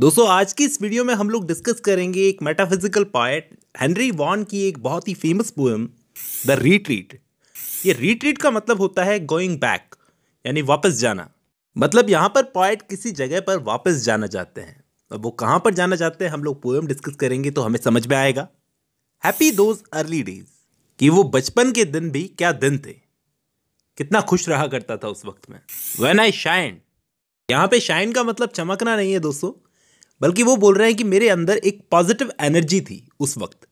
दोस्तों आज की इस वीडियो में हम लोग डिस्कस करेंगे एक मेटाफिजिकल पॉइट हेनरी वॉन की एक बहुत ही फेमस पोएम द रिट्रीट ये रिट्रीट का मतलब होता है गोइंग बैक यानी वापस जाना मतलब यहाँ पर पॉइट किसी जगह पर वापस जाना चाहते हैं अब वो कहाँ पर जाना चाहते हैं हम लोग पोएम डिस्कस करेंगे तो हमें समझ में आएगा हैप्पी दोज अर्ली डेज कि वो बचपन के दिन भी क्या दिन थे कितना खुश रहा करता था उस वक्त में वेन आई शाइन यहाँ पे शाइन का मतलब चमकना नहीं है दोस्तों बल्कि वो बोल रहे हैं कि मेरे अंदर एक पॉजिटिव एनर्जी थी उस वक्त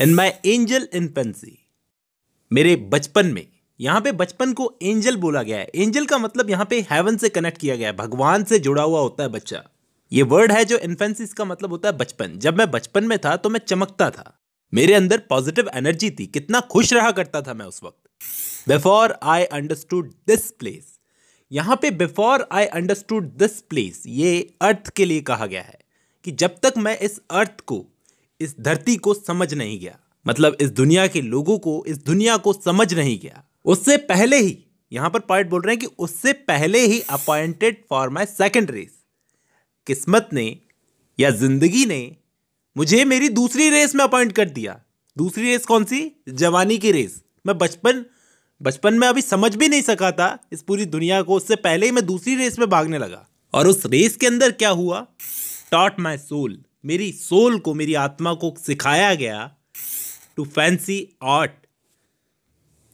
and my angel infancy मेरे बचपन में यहां पे बचपन को एंजल बोला गया है एंजल का मतलब यहां पे हेवन से कनेक्ट किया गया है भगवान से जुड़ा हुआ होता है बच्चा ये वर्ड है जो इन्फेंसी इसका मतलब होता है बचपन जब मैं बचपन में था तो मैं चमकता था मेरे अंदर पॉजिटिव एनर्जी थी कितना खुश रहा करता था मैं उस वक्त before I understood this place यहाँ पे before I understood this place ये अर्थ के लिए कहा गया है कि जब तक मैं इस अर्थ को इस धरती को समझ नहीं गया मतलब इस दुनिया के लोगों को इस दुनिया को समझ नहीं गया उससे पहले ही यहां पर पॉइंट बोल रहे हैं कि उससे पहले ही appointed for my second race किस्मत ने या जिंदगी ने मुझे मेरी दूसरी रेस में अपॉइंट कर दिया दूसरी रेस कौन सी जवानी की रेस मैं बचपन बचपन में अभी समझ भी नहीं सका था इस पूरी दुनिया को उससे पहले ही मैं दूसरी रेस में भागने लगा और उस रेस के अंदर क्या हुआ टॉट माई सोल मेरी सोल को मेरी आत्मा को सिखाया गया टू फैंसी आर्ट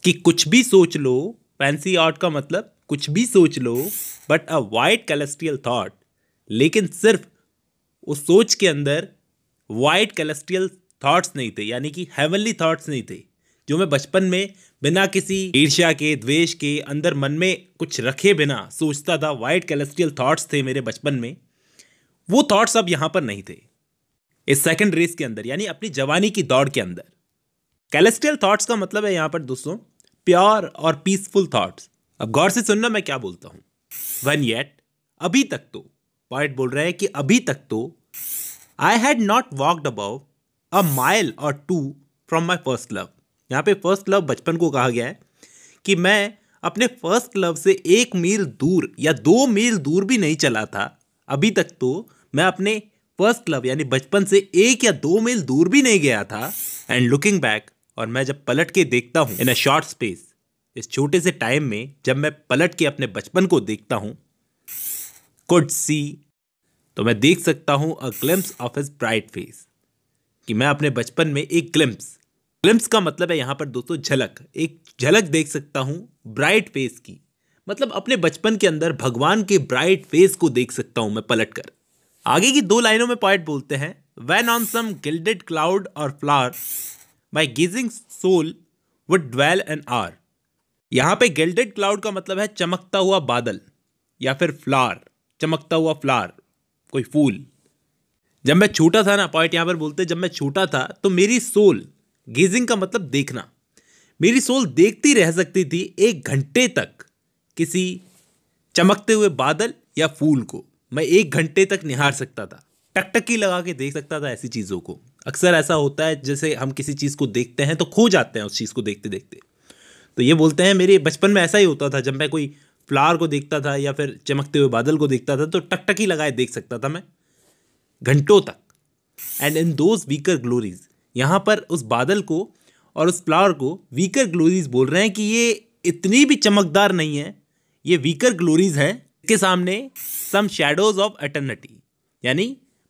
कि कुछ भी सोच लो फैंसी आर्ट का मतलब कुछ भी सोच लो but a white celestial thought लेकिन सिर्फ उस सोच के अंदर वाइट कैलेस्ट्रियल थाट्स नहीं थे यानी कि हेवनली थाट्स नहीं थे जो मैं बचपन में बिना किसी ईर्ष्या के द्वेष के अंदर मन में कुछ रखे बिना सोचता था वाइट कैलेस्ट्रियल थाट्स थे मेरे बचपन में वो थॉट्स अब यहां पर नहीं थे इस सेकंड रेस के अंदर यानी अपनी जवानी की दौड़ के अंदर कैलेस्ट्रियल थॉट्स का मतलब है यहां पर दोस्तों प्योर और पीसफुल थॉट्स अब गौर से सुनना मैं क्या बोलता हूं वन येट अभी तक तो पॉइंट बोल रहे हैं कि अभी तक तो I had not walked above a mile or two from my first love यहाँ पे फर्स्ट लव बचपन को कहा गया है कि मैं अपने फर्स्ट लव से एक मील दूर या दो मील दूर भी नहीं चला था अभी तक तो मैं अपने फर्स्ट लव यानी बचपन से एक या दो मील दूर भी नहीं गया था एंड लुकिंग बैक और मैं जब पलट के देखता हूँ इन अ शॉर्ट स्पेस इस छोटे से टाइम में जब मैं पलट के अपने बचपन को देखता हूँ कुड सी तो मैं देख सकता हूँ a glimpse of his bright face कि मैं अपने बचपन में एक ग्लिम्स ग्लिम्स का मतलब है यहाँ पर दोस्तों झलक एक झलक देख सकता हूँ ब्राइट फेस की मतलब अपने बचपन के अंदर भगवान के ब्राइट फेस को देख सकता हूँ मैं पलट कर आगे की दो लाइनों में पॉइंट बोलते हैं when on some gilded cloud or flower by gazing soul would dwell an hour यहाँ पे गिल्डेड क्लाउड का मतलब है चमकता हुआ बादल या फिर फ्लार चमकता हुआ फ्लार कोई फूल जब मैं छोटा था ना पॉइंट यहाँ पर बोलते जब मैं छोटा था तो मेरी सोल गेजिंग का मतलब देखना मेरी सोल देखती रह सकती थी एक घंटे तक किसी चमकते हुए बादल या फूल को मैं एक घंटे तक निहार सकता था टकटकी लगा के देख सकता था ऐसी चीज़ों को अक्सर ऐसा होता है जैसे हम किसी चीज़ को देखते हैं तो खो जाते हैं उस चीज़ को देखते देखते तो ये बोलते हैं मेरे बचपन में ऐसा ही होता था जब मैं कोई फ्लावर को देखता था या फिर चमकते हुए बादल को देखता था तो टकटकी लगाए देख सकता था मैं घंटों तक and in those weaker glories यहाँ पर उस बादल को और उस फ्लावर को वीकर ग्लोरीज बोल रहे हैं कि ये इतनी भी चमकदार नहीं है ये वीकर ग्लोरीज हैं के सामने सम शेडोज ऑफ एटर्निटी यानी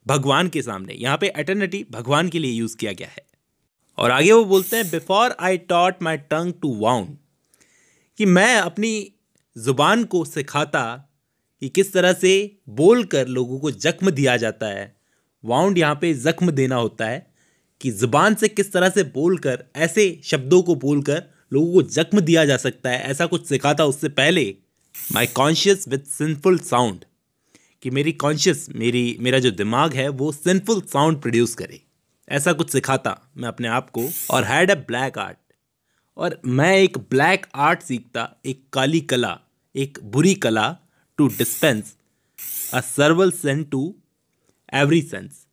भगवान के सामने यहाँ पे अटर्निटी भगवान के लिए यूज़ किया गया है और आगे वो बोलते हैं before I taught my tongue to wound कि मैं अपनी ज़ुबान को सिखाता कि किस तरह से बोल कर लोगों को जख्म दिया जाता है वाउंड यहाँ पे जख्म देना होता है कि ज़ुबान से किस तरह से बोल कर ऐसे शब्दों को बोल कर लोगों को जख्म दिया जा सकता है ऐसा कुछ सिखाता उससे पहले my conscious with sinful sound कि मेरी कॉन्शियस मेरी मेरा जो दिमाग है वो सिंफुल साउंड प्रोड्यूस करे ऐसा कुछ सिखाता मैं अपने आप को और हैड अ ब्लैक आर्ट और मैं एक ब्लैक आर्ट सीखता एक काली कला एक बुरी कला to dispense a several sense to every sense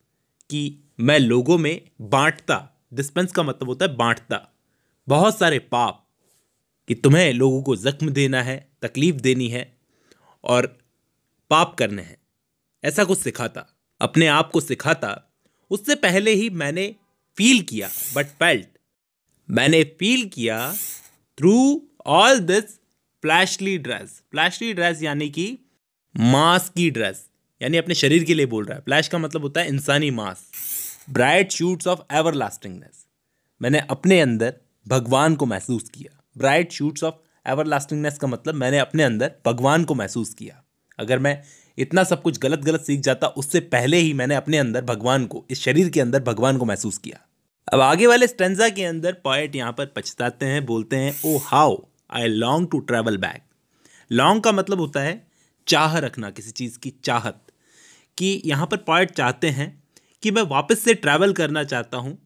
कि मैं लोगों में बांटता डिस्पेंस का मतलब होता है बांटता बहुत सारे पाप कि तुम्हें लोगों को जख्म देना है तकलीफ़ देनी है और पाप करने हैं ऐसा कुछ सिखाता अपने आप को सिखाता उससे पहले ही मैंने फील किया बट फेल्ट मैंने फील किया through all this fleshly dress fleshly dress यानी कि मास की ड्रेस यानी अपने शरीर के लिए बोल रहा है फ्लैश का मतलब होता है इंसानी मास bright shoots of everlastingness मैंने अपने अंदर भगवान को महसूस किया bright shoots of everlastingness का मतलब मैंने अपने अंदर भगवान को महसूस किया अगर मैं इतना सब कुछ गलत गलत सीख जाता उससे पहले ही मैंने अपने अंदर भगवान को इस शरीर के अंदर भगवान को महसूस किया अब आगे वाले स्टेंजा के अंदर पॉइट यहाँ पर पछताते हैं बोलते हैं O how I long to travel back long का मतलब होता है चाह रखना किसी चीज़ की चाहत कि यहाँ पर पॉइट चाहते हैं कि मैं वापस से ट्रैवल करना चाहता हूँ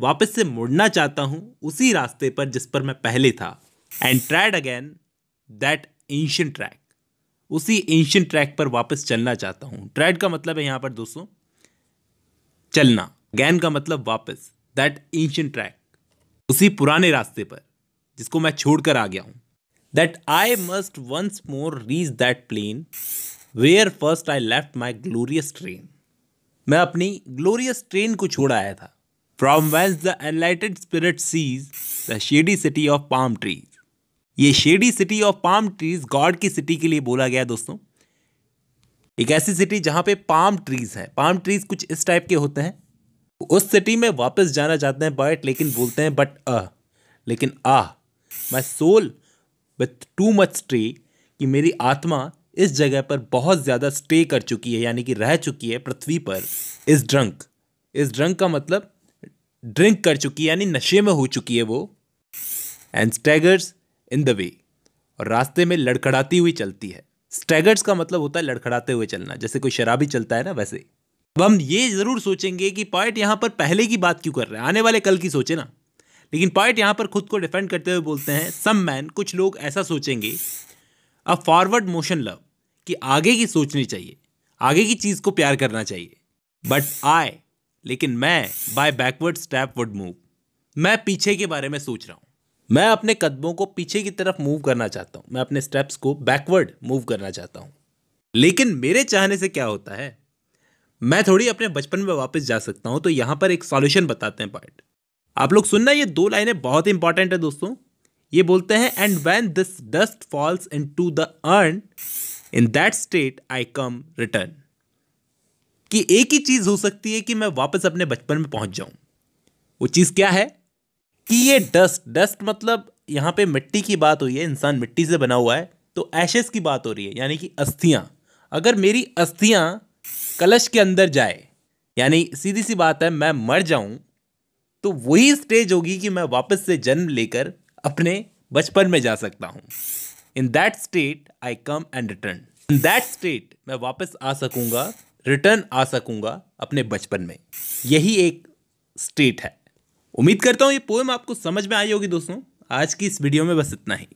वापस से मुड़ना चाहता हूँ उसी रास्ते पर जिस पर मैं पहले था and tread again that ancient track उसी एंशियन ट्रैक पर वापस चलना चाहता हूँ ट्रैड का मतलब है यहाँ पर दोस्तों चलना गैन का मतलब वापस दैट एंशियन ट्रैक उसी पुराने रास्ते पर जिसको मैं छोड़कर आ गया हूँ that I must once more reach that plain where first I left my glorious train मैं अपनी ग्लोरियस ट्रेन को छोड़ आया था from whence the enlightened spirit sees the shady city of palm trees ये shady city of palm trees God की city के लिए बोला गया दोस्तों एक ऐसी सिटी जहां पे पाम ट्रीज हैं पाम ट्रीज कुछ इस टाइप के होते हैं उस सिटी में वापस जाना चाहते हैं बट लेकिन बोलते हैं बट अ लेकिन ah my soul with too much stay कि मेरी आत्मा इस जगह पर बहुत ज़्यादा स्टे कर चुकी है यानी कि रह चुकी है पृथ्वी पर इस ड्रंक इस ड्रंक का मतलब ड्रिंक कर चुकी है यानी नशे में हो चुकी है वो एंड स्टैगर्स इन द वे और रास्ते में लड़खड़ाती हुई चलती है स्टैगर्ड्स का मतलब होता है लड़खड़ाते हुए चलना जैसे कोई शराबी चलता है ना वैसे अब हम ये ज़रूर सोचेंगे कि पॉइंट यहाँ पर पहले की बात क्यों कर रहे हैं आने वाले कल की सोचे ना लेकिन पॉइंट यहाँ पर खुद को डिफेंड करते हुए बोलते हैं सम मैन कुछ लोग ऐसा सोचेंगे अ फॉरवर्ड मोशन लव कि आगे की सोचनी चाहिए आगे की चीज़ को प्यार करना चाहिए बट आई लेकिन मैं by backward step would move मैं पीछे के बारे में सोच रहा हूँ मैं अपने कदमों को पीछे की तरफ मूव करना चाहता हूं मैं अपने स्टेप्स को बैकवर्ड मूव करना चाहता हूं लेकिन मेरे चाहने से क्या होता है मैं थोड़ी अपने बचपन में वापस जा सकता हूं तो यहां पर एक सॉल्यूशन बताते हैं पार्ट आप लोग सुनना ये दो लाइनें बहुत इंपॉर्टेंट है दोस्तों ये बोलते हैं and when this dust falls into the urn in that state I come return कि एक ही चीज़ हो सकती है कि मैं वापस अपने बचपन में पहुंच जाऊं वो चीज़ क्या है कि ये डस्ट डस्ट मतलब यहाँ पे मिट्टी की बात हुई है इंसान मिट्टी से बना हुआ है तो ऐशेस की बात हो रही है यानी कि अस्थियाँ अगर मेरी अस्थियाँ कलश के अंदर जाए यानी सीधी सी बात है मैं मर जाऊँ तो वही स्टेज होगी कि मैं वापस से जन्म लेकर अपने बचपन में जा सकता हूँ in that state I come and return in that state मैं वापस आ सकूँगा रिटर्न आ सकूँगा अपने बचपन में यही एक स्टेट है उम्मीद करता हूँ ये पोएम आपको समझ में आई होगी दोस्तों आज की इस वीडियो में बस इतना ही